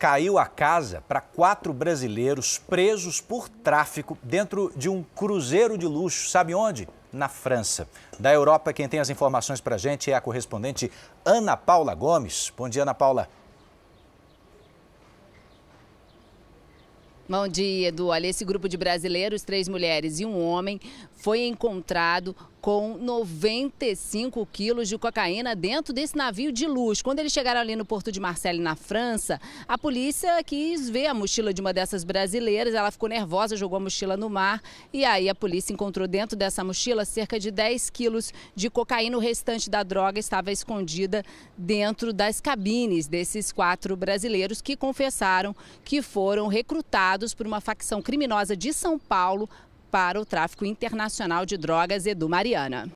caiu a casa para quatro brasileiros presos por tráfico dentro de um cruzeiro de luxo. Sabe onde? Na França. Da Europa, quem tem as informações para a gente é a correspondente Ana Paula Gomes. Bom dia, Ana Paula. Bom dia, Edu. Olha, esse grupo de brasileiros, três mulheres e um homem, foi encontrado com 95 quilos de cocaína dentro desse navio de luz. Quando eles chegaram ali no Porto de Marseille, na França, a polícia quis ver a mochila de uma dessas brasileiras, ela ficou nervosa, jogou a mochila no mar e aí a polícia encontrou dentro dessa mochila cerca de 10 quilos de cocaína. O restante da droga estava escondida dentro das cabines desses quatro brasileiros que confessaram que foram recrutados por uma facção criminosa de São Paulo para o tráfico internacional de drogas, Edu Mariana.